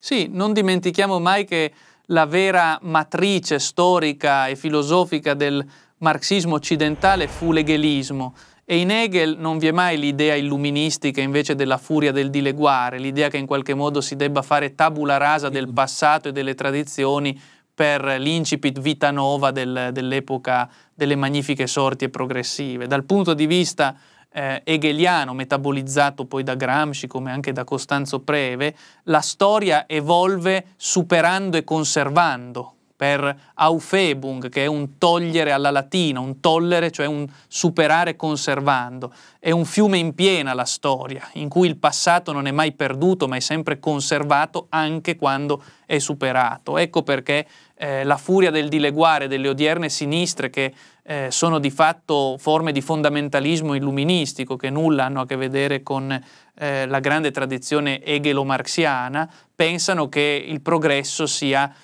Sì, non dimentichiamo mai che la vera matrice storica e filosofica del marxismo occidentale fu l'egelismo e in Hegel non vi è mai l'idea illuministica invece della furia del dileguare, l'idea che in qualche modo si debba fare tabula rasa del passato e delle tradizioni per l'incipit vita nova del, dell'epoca delle magnifiche sorti e progressive. Dal punto di vista eh, hegeliano, metabolizzato poi da Gramsci come anche da Costanzo Preve, la storia evolve superando e conservando per aufebung, che è un togliere alla latina, un tollere, cioè un superare conservando. È un fiume in piena la storia, in cui il passato non è mai perduto, ma è sempre conservato anche quando è superato. Ecco perché eh, la furia del dileguare delle odierne sinistre che eh, sono di fatto forme di fondamentalismo illuministico che nulla hanno a che vedere con eh, la grande tradizione hegelo-marxiana, pensano che il progresso sia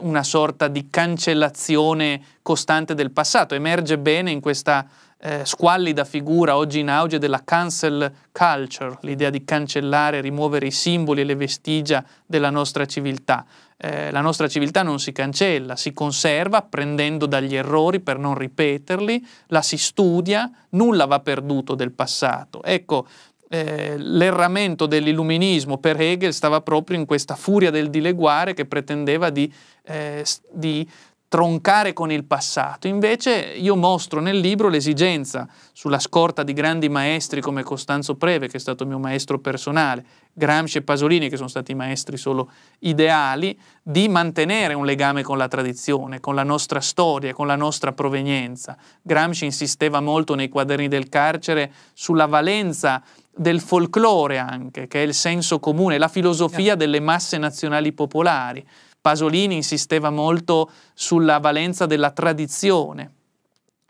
una sorta di cancellazione costante del passato. Emerge bene in questa eh, squallida figura oggi in auge della cancel culture, l'idea di cancellare, rimuovere i simboli e le vestigia della nostra civiltà. Eh, la nostra civiltà non si cancella, si conserva apprendendo dagli errori per non ripeterli, la si studia, nulla va perduto del passato. Ecco, eh, l'erramento dell'illuminismo per Hegel stava proprio in questa furia del dileguare che pretendeva di, eh, di troncare con il passato. Invece io mostro nel libro l'esigenza, sulla scorta di grandi maestri come Costanzo Preve, che è stato mio maestro personale, Gramsci e Pasolini, che sono stati maestri solo ideali, di mantenere un legame con la tradizione, con la nostra storia, con la nostra provenienza. Gramsci insisteva molto nei quaderni del carcere sulla valenza del folklore anche, che è il senso comune, la filosofia certo. delle masse nazionali popolari. Pasolini insisteva molto sulla valenza della tradizione.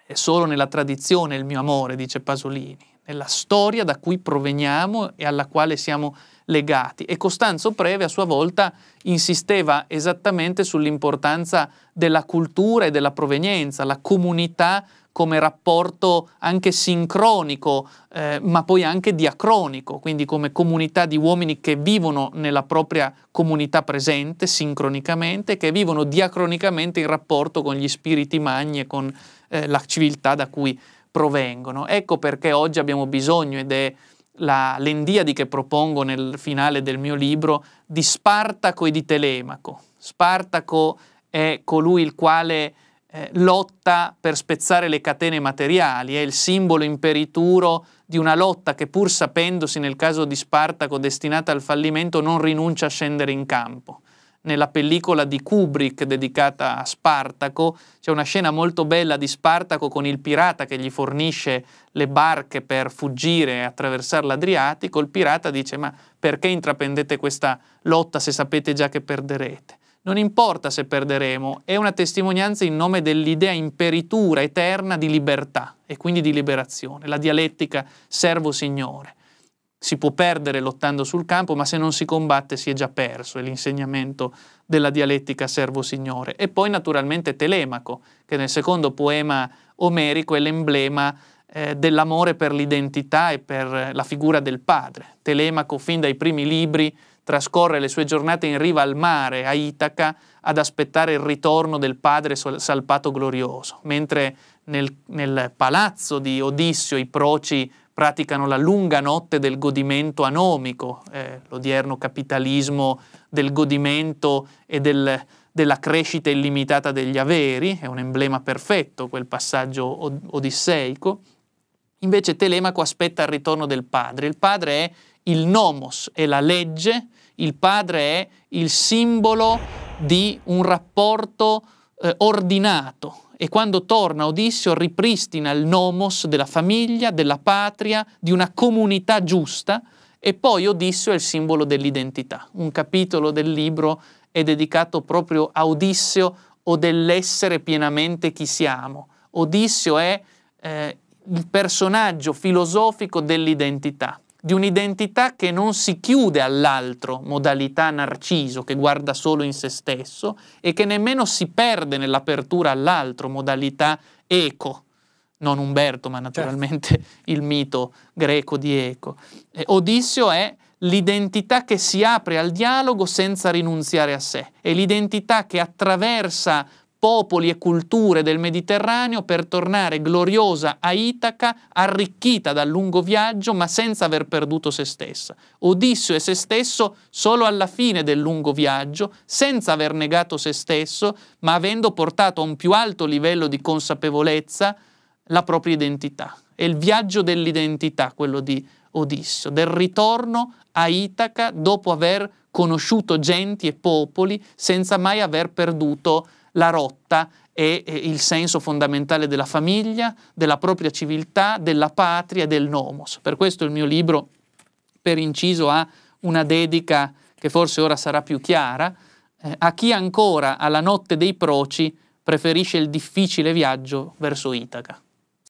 È solo nella tradizione il mio amore, dice Pasolini nella storia da cui proveniamo e alla quale siamo legati. E Costanzo Preve a sua volta insisteva esattamente sull'importanza della cultura e della provenienza, la comunità come rapporto anche sincronico, eh, ma poi anche diacronico, quindi come comunità di uomini che vivono nella propria comunità presente sincronicamente, che vivono diacronicamente in rapporto con gli spiriti magni e con eh, la civiltà da cui provengono. Ecco perché oggi abbiamo bisogno, ed è la l'endiadi che propongo nel finale del mio libro, di Spartaco e di Telemaco. Spartaco è colui il quale eh, lotta per spezzare le catene materiali, è il simbolo imperituro di una lotta che pur sapendosi nel caso di Spartaco destinata al fallimento non rinuncia a scendere in campo nella pellicola di Kubrick dedicata a Spartaco, c'è una scena molto bella di Spartaco con il pirata che gli fornisce le barche per fuggire e attraversare l'Adriatico, il pirata dice ma perché intraprendete questa lotta se sapete già che perderete? Non importa se perderemo, è una testimonianza in nome dell'idea imperitura eterna di libertà e quindi di liberazione, la dialettica servo-signore si può perdere lottando sul campo, ma se non si combatte si è già perso, è l'insegnamento della dialettica servo-signore. E poi naturalmente Telemaco, che nel secondo poema omerico è l'emblema eh, dell'amore per l'identità e per la figura del padre. Telemaco fin dai primi libri trascorre le sue giornate in riva al mare, a Itaca, ad aspettare il ritorno del padre salpato glorioso, mentre nel, nel palazzo di Odissio i proci praticano la lunga notte del godimento anomico, eh, l'odierno capitalismo del godimento e del, della crescita illimitata degli averi, è un emblema perfetto quel passaggio od- odisseico. Invece Telemaco aspetta il ritorno del padre. Il padre è il nomos, è la legge, il padre è il simbolo di un rapporto eh, ordinato, e quando torna Odisseo ripristina il nomos della famiglia, della patria, di una comunità giusta e poi Odisseo è il simbolo dell'identità. Un capitolo del libro è dedicato proprio a Odisseo o dell'essere pienamente chi siamo. Odisseo è eh, il personaggio filosofico dell'identità di un'identità che non si chiude all'altro, modalità narciso, che guarda solo in se stesso e che nemmeno si perde nell'apertura all'altro, modalità eco, non Umberto, ma certo. naturalmente certo. il mito greco di Eco. Eh, Odissio è l'identità che si apre al dialogo senza rinunziare a sé, è l'identità che attraversa popoli e culture del Mediterraneo per tornare gloriosa a Itaca, arricchita dal lungo viaggio ma senza aver perduto se stessa. Odisseo è se stesso solo alla fine del lungo viaggio, senza aver negato se stesso, ma avendo portato a un più alto livello di consapevolezza la propria identità. È il viaggio dell'identità, quello di Odisseo, del ritorno a Itaca dopo aver conosciuto genti e popoli senza mai aver perduto la rotta è il senso fondamentale della famiglia, della propria civiltà, della patria, del nomos. Per questo il mio libro, per inciso, ha una dedica che forse ora sarà più chiara, eh, a chi ancora alla notte dei proci preferisce il difficile viaggio verso Itaca.